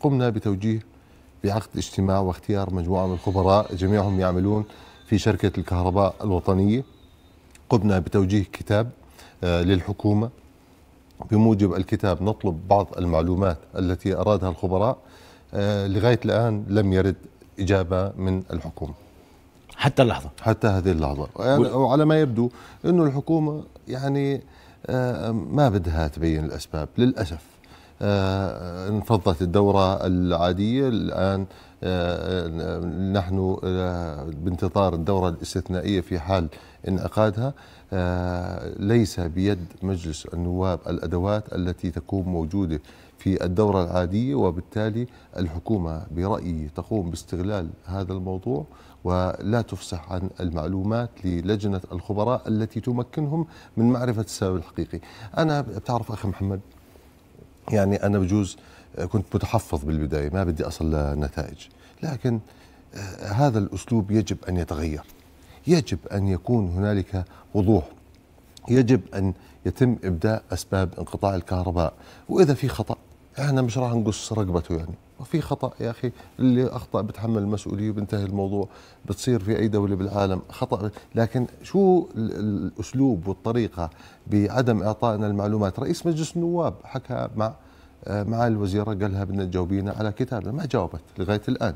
قمنا بتوجيه بعقد اجتماع واختيار مجموعة من الخبراء جميعهم يعملون في شركة الكهرباء الوطنية قمنا بتوجيه كتاب آه، للحكومة بموجب الكتاب نطلب بعض المعلومات التي أرادها الخبراء آه، لغاية الآن لم يرد إجابة من الحكومة حتى اللحظة حتى هذه اللحظة يعني وعلى ما يبدو أنه الحكومة يعني آه، ما بدها تبين الأسباب للأسف آه، انفضت الدورة العادية الآن آه، نحن آه، بانتظار الدورة الاستثنائية في حال انعقادها ليس بيد مجلس النواب الأدوات التي تكون موجودة في الدورة العادية وبالتالي الحكومة برأيي تقوم باستغلال هذا الموضوع ولا تفصح عن المعلومات للجنة الخبراء التي تمكنهم من معرفة السبب الحقيقي أنا بتعرف أخي محمد يعني انا بجوز آه، كنت متحفظ بالبدايه ما بدي اصل لنتائج لكن آه، هذا الاسلوب يجب ان يتغير يجب ان يكون هنالك وضوح يجب ان يتم ابداء اسباب انقطاع الكهرباء واذا في خطا احنا مش راح نقص رقبته يعني وفي خطا يا اخي اللي اخطا بتحمل المسؤوليه وبنتهي الموضوع بتصير في اي دوله بالعالم خطا لكن شو الاسلوب والطريقه بعدم اعطائنا المعلومات رئيس مجلس النواب حكى مع آه، مع الوزيره قال لها بدنا تجاوبينا على كتابنا ما جاوبت لغايه الان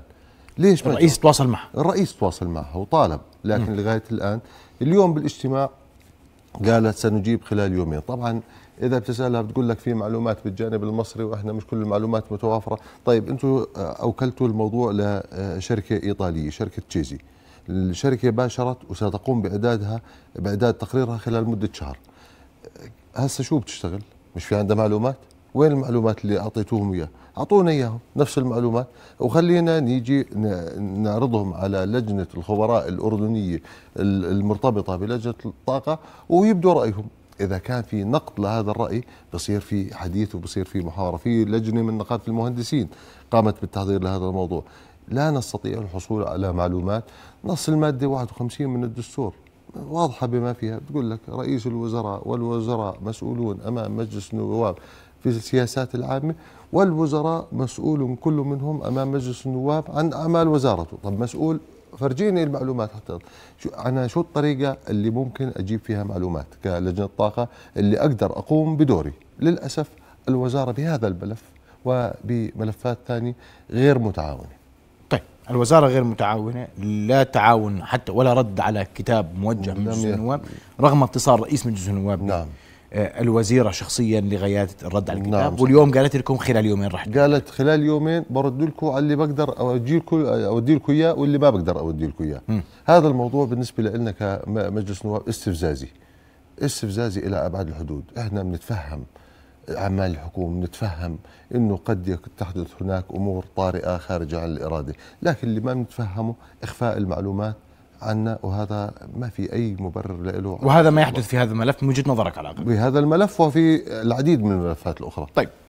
ليش الرئيس تواصل معها الرئيس تواصل معها وطالب لكن م. لغايه الان اليوم بالاجتماع قالت سنجيب خلال يومين طبعا اذا بتسالها بتقول لك في معلومات بالجانب المصري واحنا مش كل المعلومات متوافره طيب انتم اوكلتوا الموضوع لشركه ايطاليه شركه تشيزي الشركه باشرت وستقوم باعدادها باعداد تقريرها خلال مده شهر هسه شو بتشتغل مش في عندها معلومات وين المعلومات اللي اعطيتوهم اياها؟ اعطونا اياهم نفس المعلومات وخلينا نيجي نعرضهم على لجنه الخبراء الاردنيه المرتبطه بلجنه الطاقه ويبدوا رايهم اذا كان في نقد لهذا الراي بصير في حديث وبصير في محاوره في لجنه من نقابه المهندسين قامت بالتحضير لهذا الموضوع لا نستطيع الحصول على معلومات نص الماده 51 من الدستور واضحه بما فيها بتقول لك رئيس الوزراء والوزراء مسؤولون امام مجلس النواب في السياسات العامة والوزراء مسؤول كل منهم أمام مجلس النواب عن أعمال وزارته طب مسؤول فرجيني المعلومات حتى شو أنا شو الطريقة اللي ممكن أجيب فيها معلومات كلجنة طاقة اللي أقدر أقوم بدوري للأسف الوزارة بهذا الملف وبملفات ثانية غير متعاونة طيب الوزارة غير متعاونة لا تعاون حتى ولا رد على كتاب موجه من مجلس النواب رغم اتصال رئيس مجلس النواب نعم آه، الوزيره شخصيا لغايات الرد على الكتاب نعم واليوم قالت لكم خلال يومين راح قالت خلال يومين برد لكم على اللي بقدر اودي لكم اودي لكم اياه واللي ما بقدر اودي لكم اياه هذا الموضوع بالنسبه لنا كمجلس نواب استفزازي استفزازي الى ابعد الحدود احنا بنتفهم اعمال الحكومه بنتفهم انه قد تحدث هناك امور طارئه خارجه عن الاراده لكن اللي ما بنتفهمه اخفاء المعلومات عنا وهذا ما في أي مبرر له وهذا ما يحدث في هذا الملف من وجهة نظرك على الأقل بهذا الملف وفي العديد من الملفات الأخرى طيب